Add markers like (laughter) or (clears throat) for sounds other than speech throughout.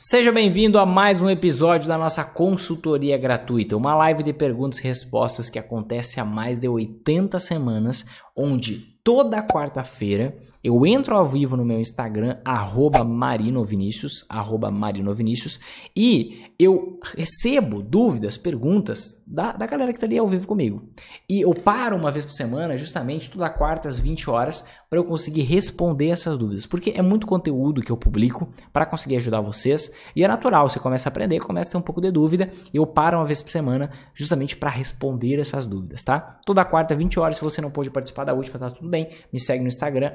Seja bem-vindo a mais um episódio da nossa consultoria gratuita, uma live de perguntas e respostas que acontece há mais de 80 semanas, onde toda quarta-feira eu entro ao vivo no meu Instagram, arroba marinovinicius, arroba marinovinicius, e eu recebo dúvidas, perguntas da, da galera que está ali ao vivo comigo. E eu paro uma vez por semana, justamente toda quarta às 20 horas, para eu conseguir responder essas dúvidas. Porque é muito conteúdo que eu publico para conseguir ajudar vocês. E é natural, você começa a aprender, começa a ter um pouco de dúvida, e eu paro uma vez por semana justamente para responder essas dúvidas, tá? Toda quarta, 20 horas, se você não pôde participar da última, tá tudo bem. Me segue no Instagram,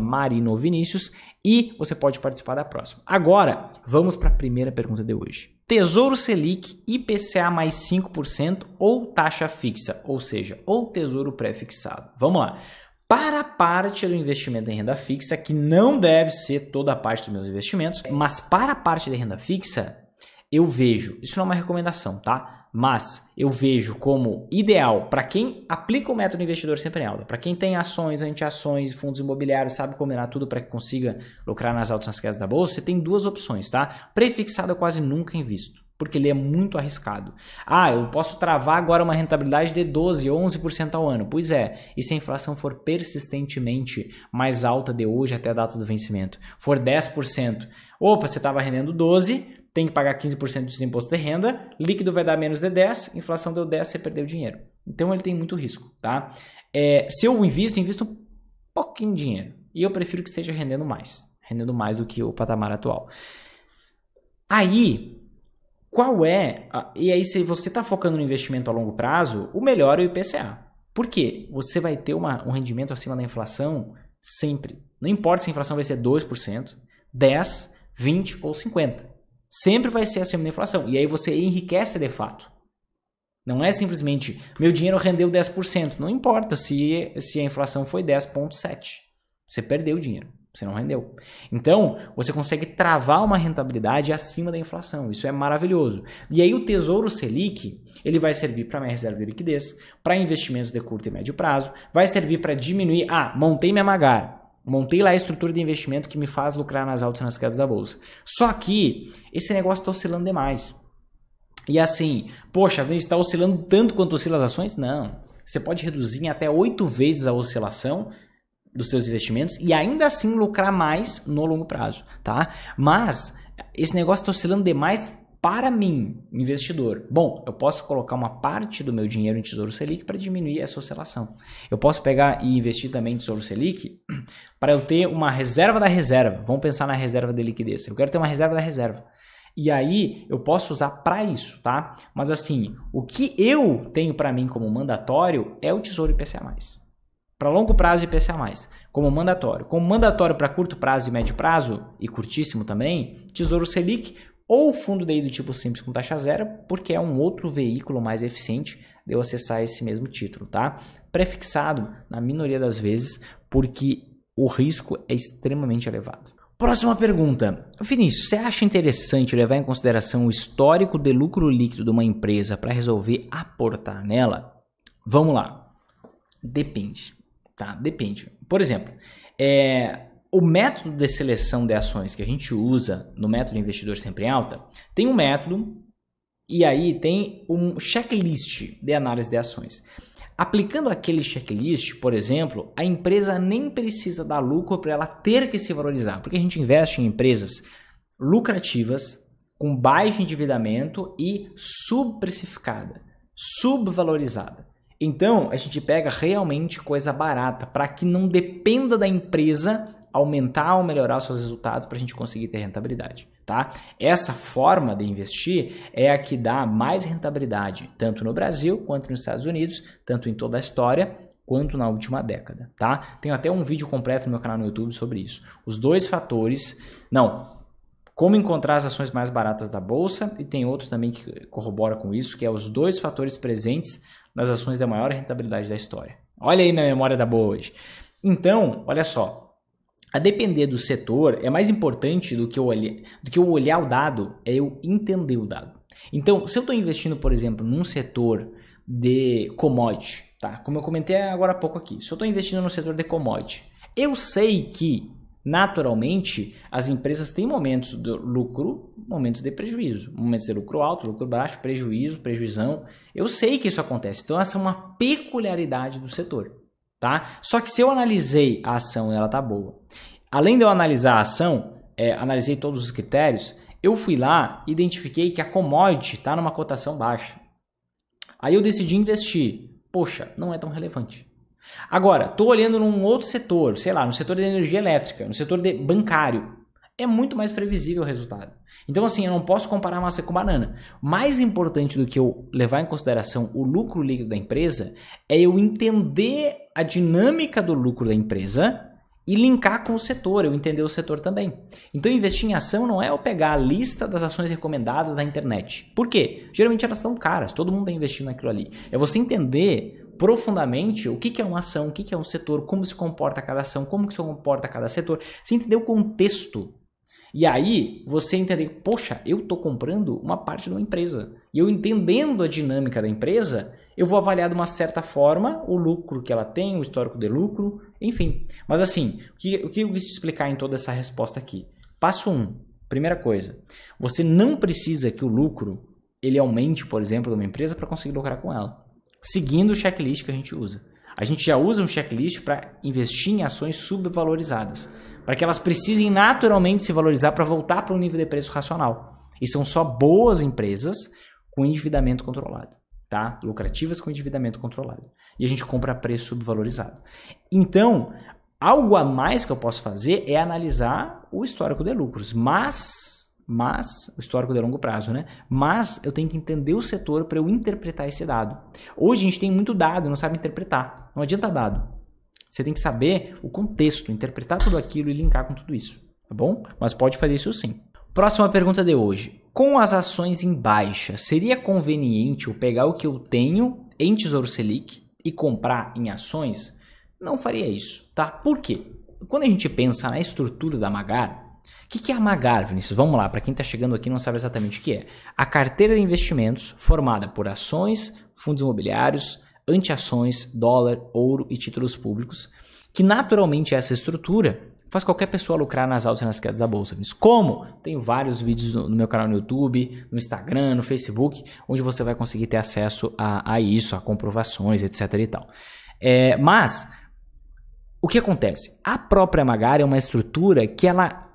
marinovinicius, e você pode participar da próxima. Agora, vamos para a primeira pergunta de hoje. Tesouro Selic, IPCA mais 5% ou taxa fixa, ou seja, ou tesouro pré-fixado. Vamos lá. Para a parte do investimento em renda fixa, que não deve ser toda a parte dos meus investimentos, mas para a parte de renda fixa, eu vejo, isso não é uma recomendação, tá? mas eu vejo como ideal para quem aplica o método investidor sempre em alta, para quem tem ações, antiações, fundos imobiliários, sabe combinar tudo para que consiga lucrar nas altas nas quedas da bolsa, você tem duas opções, tá? Prefixado eu quase nunca invisto, porque ele é muito arriscado. Ah, eu posso travar agora uma rentabilidade de 12, 11% ao ano. Pois é, e se a inflação for persistentemente mais alta de hoje até a data do vencimento, for 10%, opa, você estava rendendo 12, tem que pagar 15% de imposto de renda, líquido vai dar menos de 10, inflação deu 10, você perdeu dinheiro. Então ele tem muito risco, tá? É, se eu invisto, invisto um pouquinho de dinheiro. E eu prefiro que esteja rendendo mais, rendendo mais do que o patamar atual. Aí, qual é, e aí se você está focando no investimento a longo prazo, o melhor é o IPCA. Por quê? Você vai ter uma, um rendimento acima da inflação sempre. Não importa se a inflação vai ser 2%, 10%, 20% ou 50% sempre vai ser acima da inflação. E aí você enriquece de fato. Não é simplesmente meu dinheiro rendeu 10%. Não importa se, se a inflação foi 10,7%. Você perdeu o dinheiro. Você não rendeu. Então, você consegue travar uma rentabilidade acima da inflação. Isso é maravilhoso. E aí o Tesouro Selic, ele vai servir para minha reserva de liquidez, para investimentos de curto e médio prazo, vai servir para diminuir, ah, montei minha magar, Montei lá a estrutura de investimento que me faz lucrar nas altas e nas quedas da bolsa. Só que esse negócio está oscilando demais. E assim, poxa, está oscilando tanto quanto oscila as ações? Não. Você pode reduzir em até oito vezes a oscilação dos seus investimentos e ainda assim lucrar mais no longo prazo, tá? Mas esse negócio está oscilando demais para mim, investidor, bom, eu posso colocar uma parte do meu dinheiro em Tesouro Selic para diminuir essa oscilação. Eu posso pegar e investir também em Tesouro Selic (clears throat) para eu ter uma reserva da reserva. Vamos pensar na reserva de liquidez. Eu quero ter uma reserva da reserva. E aí eu posso usar para isso, tá? Mas assim, o que eu tenho para mim como mandatório é o Tesouro IPCA+. Para longo prazo IPCA+, como mandatório. Como mandatório para curto prazo e médio prazo, e curtíssimo também, Tesouro Selic ou o fundo DI do tipo simples com taxa zero, porque é um outro veículo mais eficiente de eu acessar esse mesmo título, tá? Prefixado, na minoria das vezes, porque o risco é extremamente elevado. Próxima pergunta. Vinícius, você acha interessante levar em consideração o histórico de lucro líquido de uma empresa para resolver aportar nela? Vamos lá. Depende, tá? Depende. Por exemplo, é, o método de seleção de ações que a gente usa no método investidor sempre em alta tem um método e aí tem um checklist de análise de ações. Aplicando aquele checklist, por exemplo, a empresa nem precisa dar lucro para ela ter que se valorizar, porque a gente investe em empresas lucrativas, com baixo endividamento e subprecificada, subvalorizada. Então, a gente pega realmente coisa barata para que não dependa da empresa aumentar ou melhorar seus resultados para a gente conseguir ter rentabilidade. Tá? Essa forma de investir é a que dá mais rentabilidade, tanto no Brasil quanto nos Estados Unidos, tanto em toda a história quanto na última década. Tá? Tenho até um vídeo completo no meu canal no YouTube sobre isso. Os dois fatores. Não, como encontrar as ações mais baratas da bolsa e tem outro também que corrobora com isso, que é os dois fatores presentes nas ações da maior rentabilidade da história. Olha aí minha memória da boa hoje. Então, olha só, a depender do setor, é mais importante do que eu, do que eu olhar o dado, é eu entender o dado. Então, se eu estou investindo, por exemplo, num setor de commodity, tá? como eu comentei agora há pouco aqui, se eu estou investindo no setor de commodity, eu sei que, naturalmente, as empresas têm momentos de lucro, momentos de prejuízo. Momentos de lucro alto, lucro baixo, prejuízo, prejuizão. Eu sei que isso acontece. Então, essa é uma peculiaridade do setor tá? Só que se eu analisei a ação, ela tá boa. Além de eu analisar a ação, é, analisei todos os critérios, eu fui lá identifiquei que a commodity está numa cotação baixa. Aí eu decidi investir. Poxa, não é tão relevante. Agora, estou olhando num outro setor, sei lá, no setor de energia elétrica, no setor de bancário é muito mais previsível o resultado. Então, assim, eu não posso comparar massa com banana. Mais importante do que eu levar em consideração o lucro líquido da empresa é eu entender a dinâmica do lucro da empresa e linkar com o setor, eu entender o setor também. Então, investir em ação não é eu pegar a lista das ações recomendadas na internet. Por quê? Geralmente elas estão caras, todo mundo está investindo naquilo ali. É você entender profundamente o que é uma ação, o que é um setor, como se comporta cada ação, como se comporta cada setor, você entender o contexto e aí você entender, poxa, eu estou comprando uma parte de uma empresa. E eu entendendo a dinâmica da empresa, eu vou avaliar de uma certa forma o lucro que ela tem, o histórico de lucro, enfim. Mas assim, o que, o que eu quis explicar em toda essa resposta aqui? Passo 1. Um, primeira coisa, você não precisa que o lucro ele aumente, por exemplo, de uma empresa para conseguir lucrar com ela, seguindo o checklist que a gente usa. A gente já usa um checklist para investir em ações subvalorizadas para que elas precisem naturalmente se valorizar para voltar para um nível de preço racional. E são só boas empresas com endividamento controlado, tá? Lucrativas com endividamento controlado. E a gente compra a preço subvalorizado. Então, algo a mais que eu posso fazer é analisar o histórico de lucros, mas mas o histórico de longo prazo, né? Mas eu tenho que entender o setor para eu interpretar esse dado. Hoje a gente tem muito dado, não sabe interpretar. Não adianta dado. Você tem que saber o contexto, interpretar tudo aquilo e linkar com tudo isso, tá bom? Mas pode fazer isso sim. Próxima pergunta de hoje. Com as ações em baixa, seria conveniente eu pegar o que eu tenho em Tesouro Selic e comprar em ações? Não faria isso, tá? Por quê? Quando a gente pensa na estrutura da Magar, o que, que, é a Magar, Vinícius? Vamos lá, para quem está chegando aqui não sabe exatamente o que é. A carteira de investimentos formada por ações, fundos imobiliários, antiações, dólar, ouro e títulos públicos, que naturalmente essa estrutura faz qualquer pessoa lucrar nas altas e nas quedas da bolsa. Mas como? Tem vários vídeos no, meu canal no YouTube, no Instagram, no Facebook, onde você vai conseguir ter acesso a, a isso, a comprovações, etc e tal. É, mas o que acontece? A própria magar é uma estrutura que ela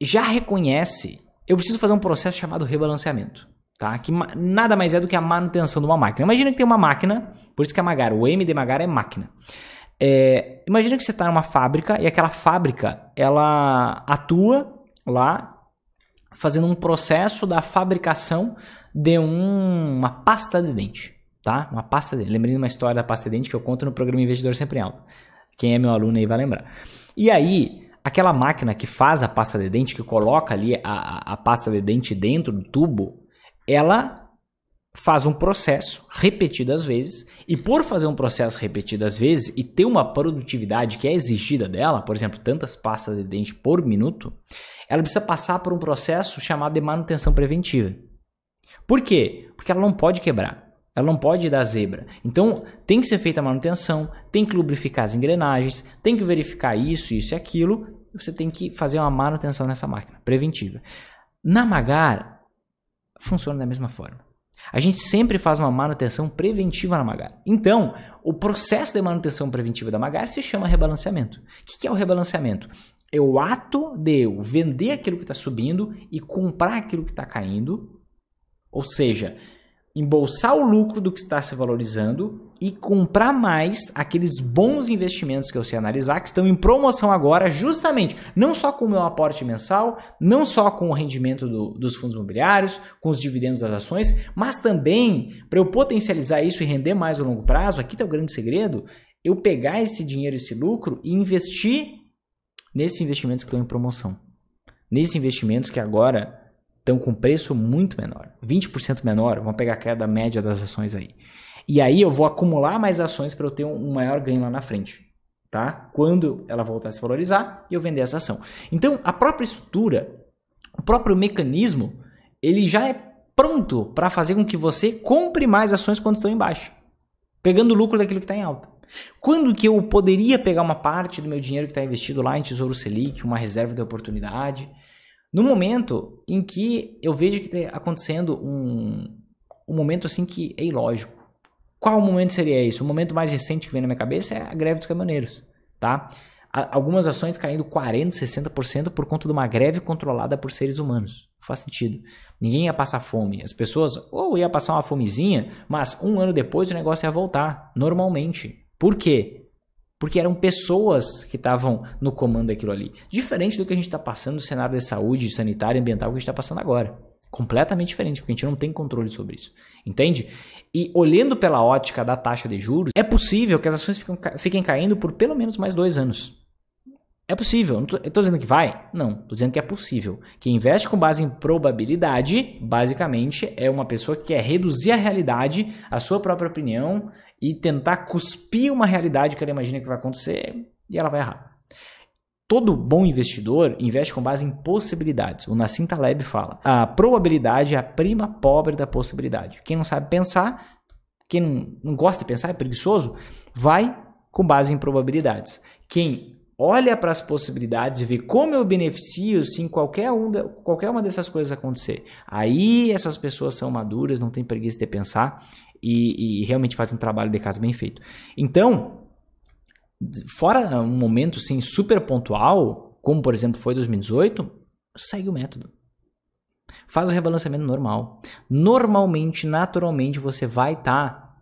já reconhece. Eu preciso fazer um processo chamado rebalanceamento tá? Que nada mais é do que a manutenção de uma máquina. Imagina que tem uma máquina, por isso que é Magara, o M de Magara é máquina. É, imagina que você está numa fábrica e aquela fábrica ela atua lá fazendo um processo da fabricação de um, uma pasta de dente, tá? Uma pasta de dente. uma história da pasta de dente que eu conto no programa Investidor Sempre em Alta. Quem é meu aluno aí vai lembrar. E aí, aquela máquina que faz a pasta de dente, que coloca ali a, a pasta de dente dentro do tubo, ela faz um processo repetidas vezes e por fazer um processo repetidas vezes e ter uma produtividade que é exigida dela, por exemplo, tantas pastas de dente por minuto, ela precisa passar por um processo chamado de manutenção preventiva. Por quê? Porque ela não pode quebrar. Ela não pode dar zebra. Então, tem que ser feita a manutenção, tem que lubrificar as engrenagens, tem que verificar isso, isso e aquilo. Você tem que fazer uma manutenção nessa máquina preventiva. Na Magar, funciona da mesma forma. A gente sempre faz uma manutenção preventiva na Magar. Então, o processo de manutenção preventiva da Magar se chama rebalanceamento. O que é o rebalanceamento? É o ato de eu vender aquilo que está subindo e comprar aquilo que está caindo. Ou seja, embolsar o lucro do que está se valorizando e comprar mais aqueles bons investimentos que eu sei analisar, que estão em promoção agora, justamente não só com o meu aporte mensal, não só com o rendimento do, dos fundos imobiliários, com os dividendos das ações, mas também para eu potencializar isso e render mais a longo prazo. Aqui está o grande segredo: eu pegar esse dinheiro, esse lucro e investir nesses investimentos que estão em promoção, nesses investimentos que agora estão com preço muito menor, 20% menor, vamos pegar a queda média das ações aí. E aí eu vou acumular mais ações para eu ter um maior ganho lá na frente, tá? Quando ela voltar a se valorizar, eu vender essa ação. Então, a própria estrutura, o próprio mecanismo, ele já é pronto para fazer com que você compre mais ações quando estão em baixa, pegando o lucro daquilo que está em alta. Quando que eu poderia pegar uma parte do meu dinheiro que está investido lá em Tesouro Selic, uma reserva de oportunidade, no momento em que eu vejo que está acontecendo um, um momento assim que é ilógico. Qual momento seria isso? O momento mais recente que vem na minha cabeça é a greve dos caminhoneiros, tá? algumas ações caindo 40%, 60% por conta de uma greve controlada por seres humanos. faz sentido. Ninguém ia passar fome. As pessoas ou ia passar uma fomezinha, mas um ano depois o negócio ia voltar, normalmente. Por quê? porque eram pessoas que estavam no comando daquilo ali. Diferente do que a gente está passando no cenário de saúde, sanitário, ambiental que a gente está passando agora. Completamente diferente, porque a gente não tem controle sobre isso. Entende? E olhando pela ótica da taxa de juros, é possível que as ações fiquem, fiquem caindo por pelo menos mais dois anos. É possível. Não tô, eu tô dizendo que vai? Não. Tô dizendo que é possível. Quem investe com base em probabilidade, basicamente, é uma pessoa que quer reduzir a realidade, a sua própria opinião e tentar cuspir uma realidade que ela imagina que vai acontecer e ela vai errar. Todo bom investidor investe com base em possibilidades. O Nassim Taleb fala: a probabilidade é a prima pobre da possibilidade. Quem não sabe pensar, quem não gosta de pensar, é preguiçoso, vai com base em probabilidades. Quem olha para as possibilidades e vê como eu beneficio se em qualquer, um da, qualquer uma dessas coisas acontecer. Aí essas pessoas são maduras, não têm preguiça de pensar e, e realmente fazem um trabalho de casa bem feito. Então, fora um momento assim, super pontual, como por exemplo foi 2018, segue o método. Faz o rebalanceamento normal. Normalmente, naturalmente, você vai estar tá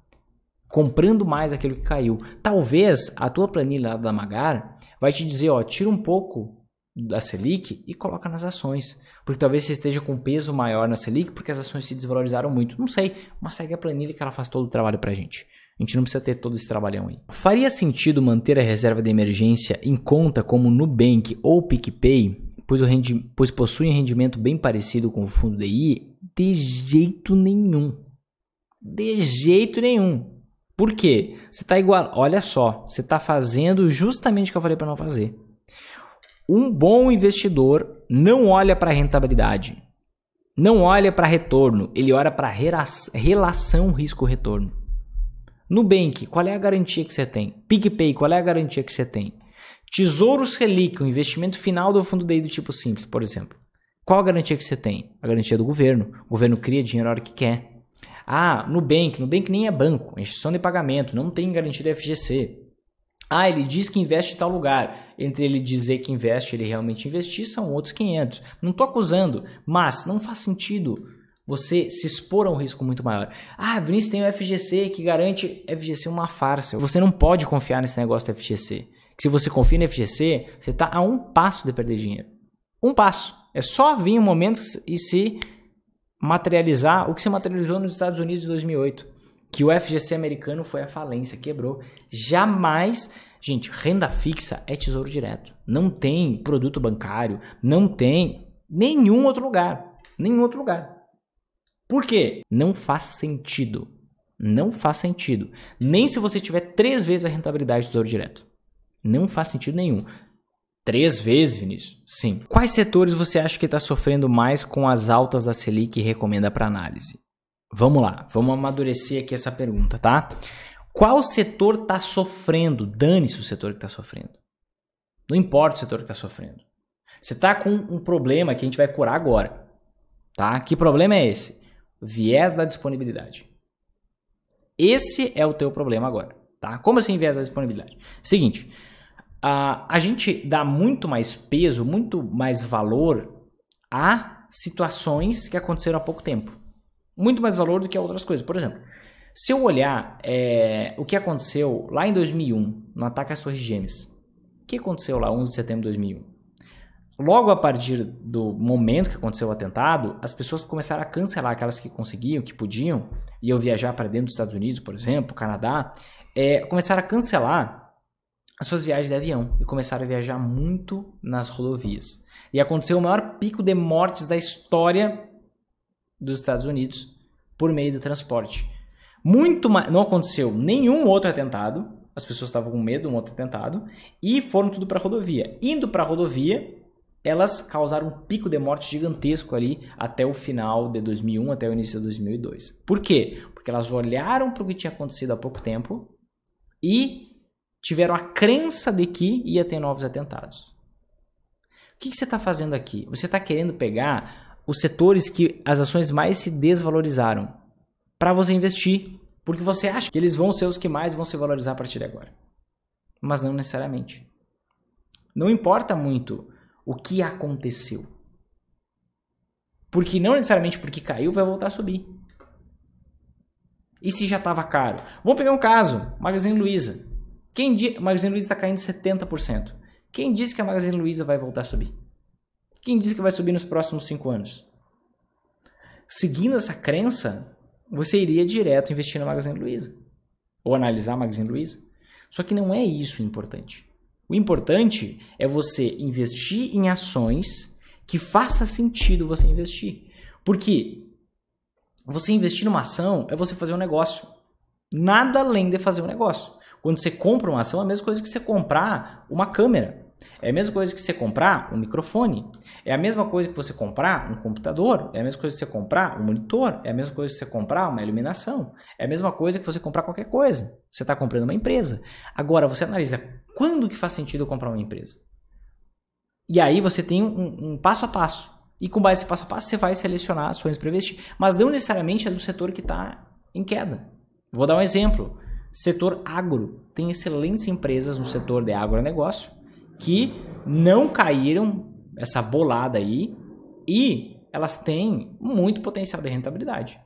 comprando mais aquilo que caiu. Talvez a tua planilha da Magar vai te dizer, ó, tira um pouco da Selic e coloca nas ações. Porque talvez você esteja com peso maior na Selic porque as ações se desvalorizaram muito. Não sei, mas segue a planilha que ela faz todo o trabalho pra gente. A gente não precisa ter todo esse trabalhão aí. Faria sentido manter a reserva de emergência em conta como Nubank ou PicPay, pois, o rendi pois possuem rendimento bem parecido com o fundo DI? De jeito nenhum. De jeito nenhum. Por quê? Você está igual. Olha só, você está fazendo justamente o que eu falei para não fazer. Um bom investidor não olha para rentabilidade, não olha para retorno, ele olha para relação risco-retorno. Nubank, qual é a garantia que você tem? PicPay, qual é a garantia que você tem? Tesouro Selic, o investimento final do fundo DI do tipo simples, por exemplo. Qual a garantia que você tem? A garantia do governo. O governo cria dinheiro a hora que quer. Ah, Nubank. Nubank nem é banco, é instituição de pagamento, não tem garantia de FGC. Ah, ele diz que investe em tal lugar. Entre ele dizer que investe, ele realmente investir, são outros 500. Não estou acusando, mas não faz sentido você se expor a um risco muito maior. Ah, Vinícius tem o FGC que garante FGC uma farsa. Você não pode confiar nesse negócio do FGC. Que se você confia no FGC, você está a um passo de perder dinheiro. Um passo. É só vir um momento e se materializar o que se materializou nos Estados Unidos em 2008, que o FGC americano foi à falência, quebrou. Jamais, gente, renda fixa é tesouro direto. Não tem produto bancário, não tem nenhum outro lugar, nenhum outro lugar. Por quê? Não faz sentido. Não faz sentido. Nem se você tiver três vezes a rentabilidade do tesouro direto. Não faz sentido nenhum. Três vezes, Vinícius? Sim. Quais setores você acha que está sofrendo mais com as altas da Selic e recomenda para análise? Vamos lá, vamos amadurecer aqui essa pergunta, tá? Qual setor está sofrendo? Dane-se o setor que está sofrendo. Não importa o setor que está sofrendo. Você está com um problema que a gente vai curar agora, tá? Que problema é esse? Viés da disponibilidade. Esse é o teu problema agora, tá? Como assim viés da disponibilidade? Seguinte, Uh, a gente dá muito mais peso, muito mais valor a situações que aconteceram há pouco tempo. Muito mais valor do que a outras coisas. Por exemplo, se eu olhar é, o que aconteceu lá em 2001, no ataque às Torres Gêmeas, o que aconteceu lá 11 de setembro de 2001? Logo a partir do momento que aconteceu o atentado, as pessoas começaram a cancelar aquelas que conseguiam, que podiam, e eu viajar para dentro dos Estados Unidos, por exemplo, Canadá, é, começaram a cancelar as suas viagens de avião e começaram a viajar muito nas rodovias. E aconteceu o maior pico de mortes da história dos Estados Unidos por meio do transporte. Muito mais, não aconteceu nenhum outro atentado. As pessoas estavam com medo de um outro atentado e foram tudo para a rodovia. Indo para a rodovia, elas causaram um pico de morte gigantesco ali até o final de 2001, até o início de 2002. Por quê? Porque elas olharam para o que tinha acontecido há pouco tempo e tiveram a crença de que ia ter novos atentados. O que, que você está fazendo aqui? Você está querendo pegar os setores que as ações mais se desvalorizaram para você investir, porque você acha que eles vão ser os que mais vão se valorizar a partir de agora. Mas não necessariamente. Não importa muito o que aconteceu. Porque não necessariamente porque caiu vai voltar a subir. E se já estava caro? Vamos pegar um caso, Magazine Luiza. Quem diz a Magazine Luiza está caindo 70%. Quem disse que a Magazine Luiza vai voltar a subir? Quem disse que vai subir nos próximos 5 anos? Seguindo essa crença, você iria direto investir na Magazine Luiza ou analisar a Magazine Luiza. Só que não é isso o importante. O importante é você investir em ações que faça sentido você investir. Porque você investir numa ação é você fazer um negócio. Nada além de fazer um negócio. Quando você compra uma ação, é a mesma coisa que você comprar uma câmera. É a mesma coisa que você comprar um microfone. É a mesma coisa que você comprar um computador. É a mesma coisa que você comprar um monitor. É a mesma coisa que você comprar uma iluminação. É a mesma coisa que você comprar qualquer coisa. Você está comprando uma empresa. Agora, você analisa quando que faz sentido eu comprar uma empresa. E aí você tem um, um passo a passo. E com base nesse passo a passo, você vai selecionar ações para investir. Mas não necessariamente é do setor que está em queda. Vou dar um exemplo. Setor agro. Tem excelentes empresas no setor de agronegócio que não caíram essa bolada aí e elas têm muito potencial de rentabilidade.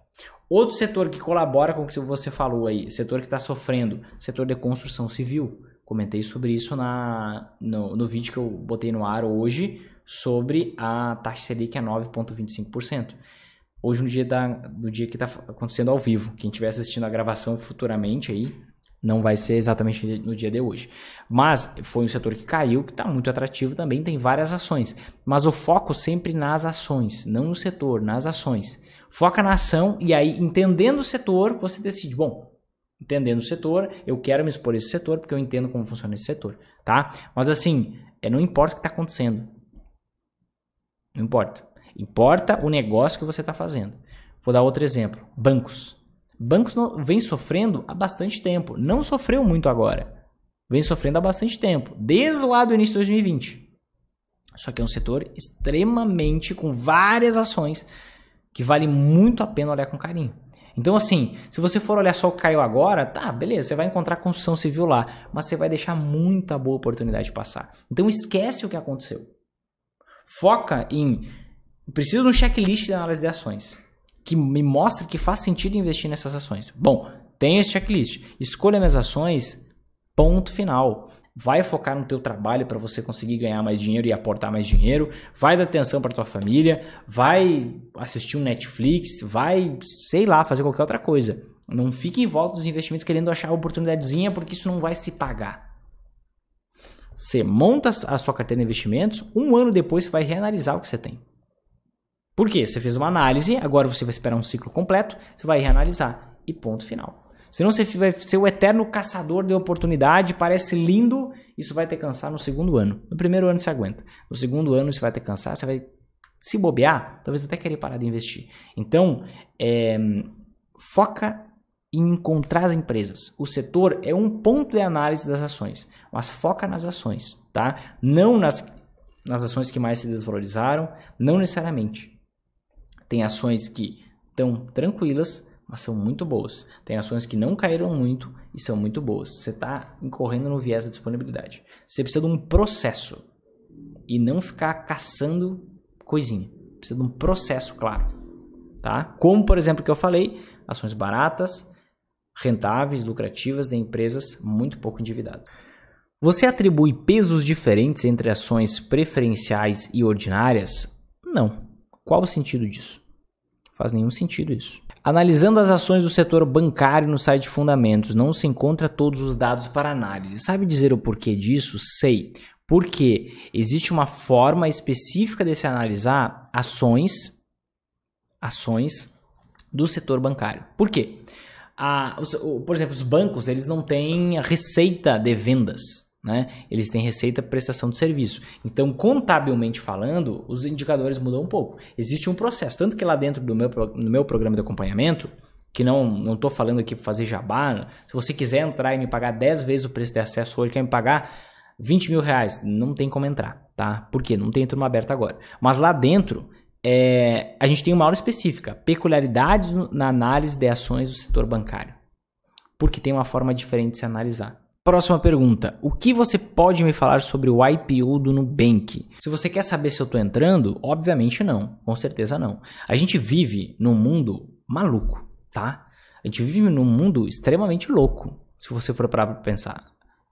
Outro setor que colabora com o que você falou aí, setor que está sofrendo, setor de construção civil. Comentei sobre isso na, no, no vídeo que eu botei no ar hoje sobre a taxa Selic é a 9,25% hoje no é dia da, do dia que está acontecendo ao vivo. Quem estiver assistindo a gravação futuramente aí, não vai ser exatamente no dia de hoje. Mas foi um setor que caiu, que está muito atrativo também, tem várias ações. Mas o foco sempre nas ações, não no setor, nas ações. Foca na ação e aí, entendendo o setor, você decide, bom, entendendo o setor, eu quero me expor a esse setor porque eu entendo como funciona esse setor, tá? Mas assim, é, não importa o que está acontecendo. Não importa. Importa o negócio que você está fazendo. Vou dar outro exemplo: bancos. Bancos não, vem sofrendo há bastante tempo. Não sofreu muito agora. Vem sofrendo há bastante tempo, desde lá do início de 2020. Só que é um setor extremamente com várias ações que vale muito a pena olhar com carinho. Então, assim, se você for olhar só o que caiu agora, tá, beleza, você vai encontrar construção civil lá, mas você vai deixar muita boa oportunidade passar. Então, esquece o que aconteceu. Foca em preciso de um checklist de análise de ações que me mostre que faz sentido investir nessas ações. Bom, tenho esse checklist. Escolha minhas ações, ponto final. Vai focar no teu trabalho para você conseguir ganhar mais dinheiro e aportar mais dinheiro. Vai dar atenção para tua família, vai assistir um Netflix, vai, sei lá, fazer qualquer outra coisa. Não fique em volta dos investimentos querendo achar oportunidadezinha porque isso não vai se pagar. Você monta a sua carteira de investimentos, um ano depois você vai reanalisar o que você tem. Por quê? Você fez uma análise, agora você vai esperar um ciclo completo, você vai reanalisar e ponto final. Senão você vai ser o eterno caçador de oportunidade, parece lindo, isso vai te cansar no segundo ano. No primeiro ano você aguenta, no segundo ano você vai te cansar, você vai se bobear, talvez até querer parar de investir. Então, é, foca em encontrar as empresas. O setor é um ponto de análise das ações, mas foca nas ações, tá? Não nas, nas ações que mais se desvalorizaram, não necessariamente. Tem ações que estão tranquilas, mas são muito boas. Tem ações que não caíram muito e são muito boas. Você está incorrendo no viés da disponibilidade. Você precisa de um processo e não ficar caçando coisinha. Precisa de um processo claro, tá? Como, por exemplo, que eu falei, ações baratas, rentáveis, lucrativas de empresas muito pouco endividadas. Você atribui pesos diferentes entre ações preferenciais e ordinárias? Não. Qual o sentido disso? Faz nenhum sentido isso. Analisando as ações do setor bancário no site Fundamentos, não se encontra todos os dados para análise. Sabe dizer o porquê disso? Sei. Porque existe uma forma específica de se analisar ações, ações do setor bancário. Por quê? A, ah, os, o, por exemplo, os bancos eles não têm receita de vendas. Né? Eles têm receita prestação de serviço. Então, contabilmente falando, os indicadores mudam um pouco. Existe um processo. Tanto que lá dentro do meu, no meu programa de acompanhamento, que não estou falando aqui para fazer jabá, se você quiser entrar e me pagar 10 vezes o preço de acesso hoje, quer me pagar 20 mil reais, não tem como entrar, tá? Por quê? Não tem turma aberta agora. Mas lá dentro, é, a gente tem uma aula específica, peculiaridades na análise de ações do setor bancário. Porque tem uma forma diferente de se analisar. Próxima pergunta: O que você pode me falar sobre o IPO do Nubank? Se você quer saber se eu estou entrando, obviamente não, com certeza não. A gente vive num mundo maluco, tá? A gente vive num mundo extremamente louco, se você for parar para pensar.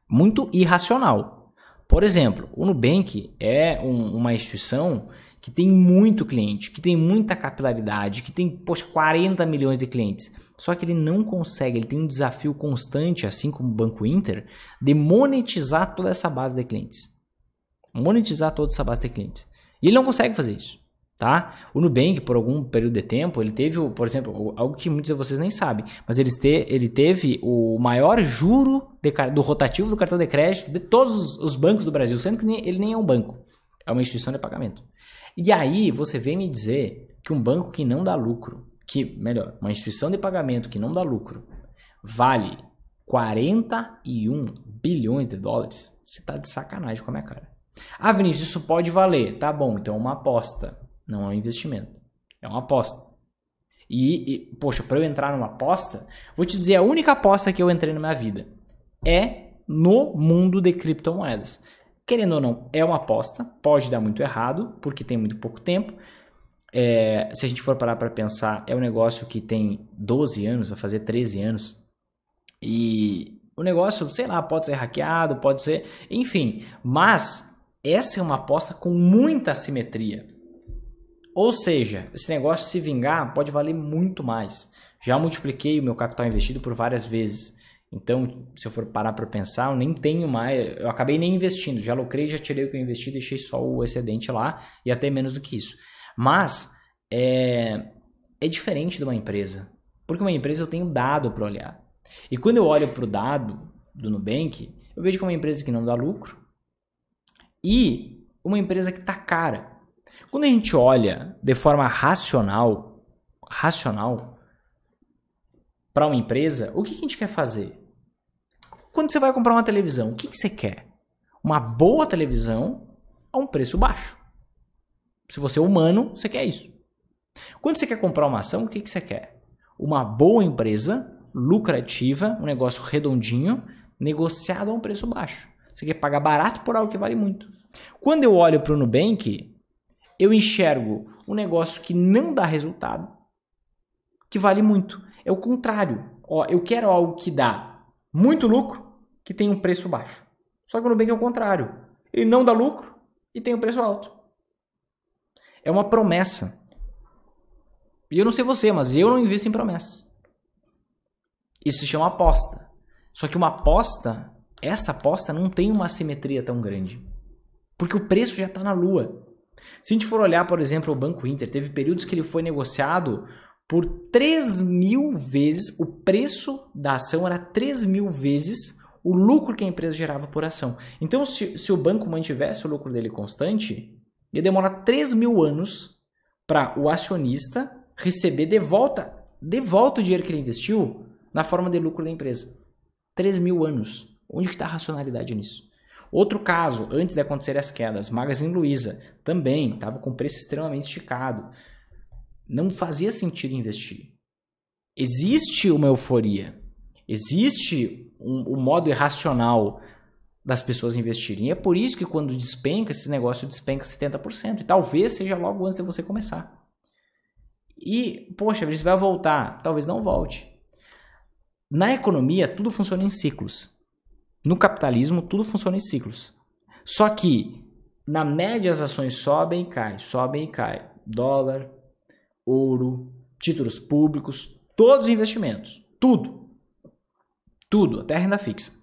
Muito irracional. Por exemplo, o Nubank é um, uma instituição que tem muito cliente, que tem muita capilaridade, que tem, poxa, 40 milhões de clientes. Só que ele não consegue, ele tem um desafio constante, assim como o Banco Inter, de monetizar toda essa base de clientes. Monetizar toda essa base de clientes. E ele não consegue fazer isso. Tá? O Nubank, por algum período de tempo, ele teve, por exemplo, algo que muitos de vocês nem sabem, mas ele, te, ele teve o maior juro de, do rotativo do cartão de crédito de todos os bancos do Brasil, sendo que ele nem é um banco, é uma instituição de pagamento. E aí você vem me dizer que um banco que não dá lucro, que, melhor, uma instituição de pagamento que não dá lucro vale 41 bilhões de dólares, você está de sacanagem com a minha cara. Ah, Vinícius, isso pode valer. Tá bom, então é uma aposta, não é um investimento. É uma aposta. E, e poxa, para eu entrar numa aposta, vou te dizer a única aposta que eu entrei na minha vida é no mundo de criptomoedas. Querendo ou não, é uma aposta, pode dar muito errado, porque tem muito pouco tempo, é, se a gente for parar para pensar, é um negócio que tem 12 anos, vai fazer 13 anos. E o negócio, sei lá, pode ser hackeado, pode ser. Enfim, mas essa é uma aposta com muita simetria. Ou seja, esse negócio se vingar pode valer muito mais. Já multipliquei o meu capital investido por várias vezes. Então, se eu for parar para pensar, eu nem tenho mais, eu acabei nem investindo, já lucrei, já tirei o que eu investi, deixei só o excedente lá e até menos do que isso. Mas é, é diferente de uma empresa. Porque uma empresa eu tenho dado para olhar. E quando eu olho para o dado do Nubank, eu vejo que é uma empresa que não dá lucro e uma empresa que está cara. Quando a gente olha de forma racional, racional para uma empresa, o que a gente quer fazer? Quando você vai comprar uma televisão, o que, que você quer? Uma boa televisão a um preço baixo. Se você é humano, você quer isso. Quando você quer comprar uma ação, o que, que você quer? Uma boa empresa, lucrativa, um negócio redondinho, negociado a um preço baixo. Você quer pagar barato por algo que vale muito. Quando eu olho para o Nubank, eu enxergo um negócio que não dá resultado, que vale muito. É o contrário. Ó, eu quero algo que dá muito lucro, que tem um preço baixo. Só que o Nubank é o contrário. Ele não dá lucro e tem um preço alto. É uma promessa. E eu não sei você, mas eu não invisto em promessas. Isso se chama aposta. Só que uma aposta, essa aposta não tem uma simetria tão grande. Porque o preço já está na lua. Se a gente for olhar, por exemplo, o Banco Inter, teve períodos que ele foi negociado por 3 mil vezes, o preço da ação era 3 mil vezes o lucro que a empresa gerava por ação. Então, se, se o banco mantivesse o lucro dele constante, ia demorar 3 mil anos para o acionista receber de volta, de volta o dinheiro que ele investiu na forma de lucro da empresa. 3 mil anos. Onde está a racionalidade nisso? Outro caso, antes de acontecer as quedas, Magazine Luiza também estava com preço extremamente esticado. Não fazia sentido investir. Existe uma euforia, existe um, um modo irracional das pessoas investirem. E é por isso que quando despenca, esse negócio despenca 70%. E talvez seja logo antes de você começar. E, poxa, isso vai voltar. Talvez não volte. Na economia, tudo funciona em ciclos. No capitalismo, tudo funciona em ciclos. Só que, na média, as ações sobem e caem, sobem e caem. Dólar, ouro, títulos públicos, todos os investimentos. Tudo. Tudo, até renda fixa.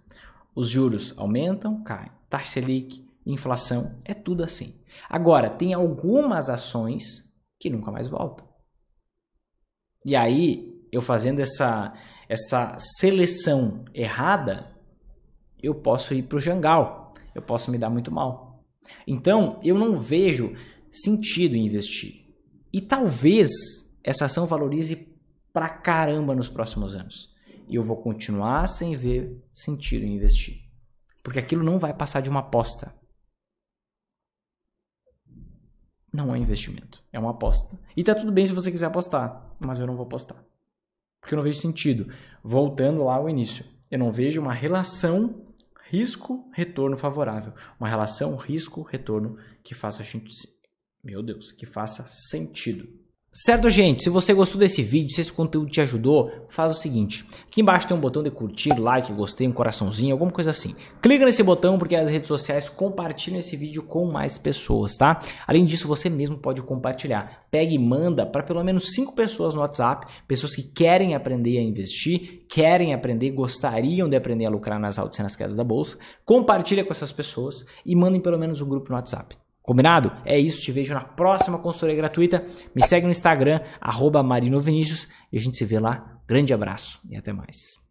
Os juros aumentam, caem. Taxa Selic, inflação, é tudo assim. Agora, tem algumas ações que nunca mais voltam. E aí, eu fazendo essa, essa seleção errada, eu posso ir para o jangal, eu posso me dar muito mal. Então, eu não vejo sentido em investir. E talvez essa ação valorize pra caramba nos próximos anos e eu vou continuar sem ver sentido em investir. Porque aquilo não vai passar de uma aposta. Não é investimento, é uma aposta. E tá tudo bem se você quiser apostar, mas eu não vou apostar. Porque eu não vejo sentido. Voltando lá ao início, eu não vejo uma relação risco-retorno favorável, uma relação risco-retorno que faça meu Deus, que faça sentido. Certo, gente? Se você gostou desse vídeo, se esse conteúdo te ajudou, faz o seguinte. Aqui embaixo tem um botão de curtir, like, gostei, um coraçãozinho, alguma coisa assim. Clica nesse botão porque as redes sociais compartilham esse vídeo com mais pessoas, tá? Além disso, você mesmo pode compartilhar. Pega e manda para pelo menos 5 pessoas no WhatsApp, pessoas que querem aprender a investir, querem aprender, gostariam de aprender a lucrar nas altas e nas quedas da bolsa. Compartilha com essas pessoas e mandem pelo menos um grupo no WhatsApp. Combinado? É isso, te vejo na próxima consultoria gratuita. Me segue no Instagram, arroba e a gente se vê lá. Grande abraço e até mais.